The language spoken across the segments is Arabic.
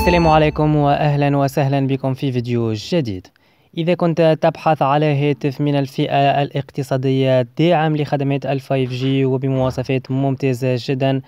السلام عليكم واهلا وسهلا بكم في فيديو جديد إذا كنت تبحث على هاتف من الفئة الاقتصادية داعم لخدمات ال 5G وبمواصفات ممتازة جدا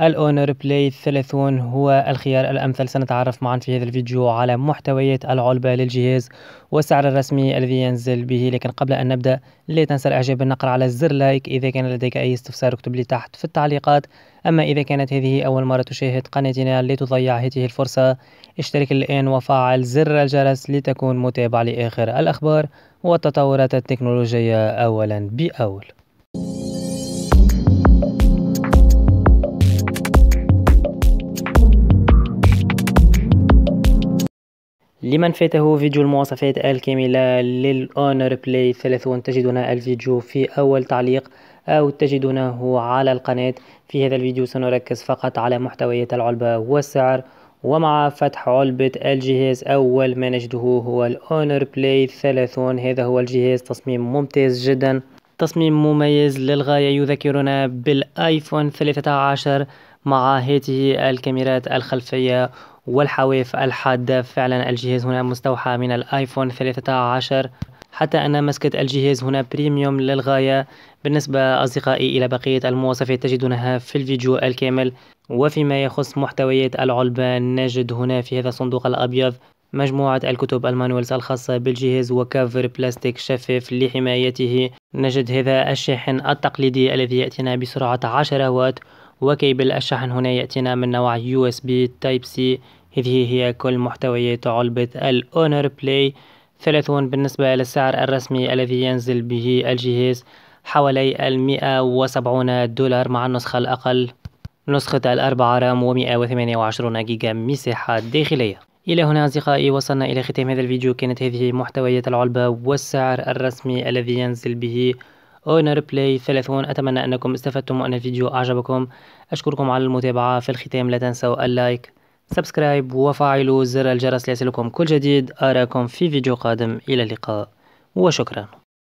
الأونر بلاي 30 هو الخيار الأمثل سنتعرف معا في هذا الفيديو على محتويات العلبة للجهاز والسعر الرسمي الذي ينزل به لكن قبل أن نبدأ لا تنسى الإعجاب بالنقر على زر لايك إذا كان لديك أي استفسار اكتب لي تحت في التعليقات أما إذا كانت هذه أول مرة تشاهد قناتنا لتضيع هذه الفرصة اشترك الآن وفعل زر الجرس لتكون متابع لآخر الأخبار والتطورات التكنولوجية أولا بأول لمن فاته فيديو المواصفات الكاملة للأونر بلاي ثلاثة تجدون الفيديو في أول تعليق أو تجدونه على القناة في هذا الفيديو سنركز فقط على محتويات العلبة والسعر ومع فتح علبة الجهاز أول ما نجده هو الأونر بلاي ثلاثون هذا هو الجهاز تصميم ممتاز جدا تصميم مميز للغاية يذكرنا بالآيفون 13 مع هاته الكاميرات الخلفية والحواف الحادة فعلا الجهاز هنا مستوحى من الايفون 13 حتى أن مسكة الجهاز هنا بريميوم للغاية بالنسبة أصدقائي إلى بقية المواصفات تجدونها في الفيديو الكامل وفيما يخص محتويات العلبان نجد هنا في هذا الصندوق الأبيض مجموعة الكتب المانوالز الخاصة بالجهاز وكافر بلاستيك شفاف لحمايته نجد هذا الشاحن التقليدي الذي يأتينا بسرعة 10 واط وكيبل الشحن هنا يأتينا من نوع USB Type C هذه هي كل محتويات علبة الأونر بلاي 30 بالنسبة للسعر الرسمي الذي ينزل به الجهاز حوالي المئة وسبعون دولار مع النسخة الأقل نسخة الأربعة رام و وثمانية وعشرون جيجا مساحة داخلية إلى هنا أصدقائي وصلنا إلى ختام هذا الفيديو كانت هذه محتويات العلبة والسعر الرسمي الذي ينزل به اونر بلاي 30 أتمنى أنكم استفدتم وأن الفيديو أعجبكم أشكركم على المتابعة في الختام لا تنسوا اللايك سبسكرايب وفعلوا زر الجرس ليصلكم كل جديد أراكم في فيديو قادم إلى اللقاء وشكرا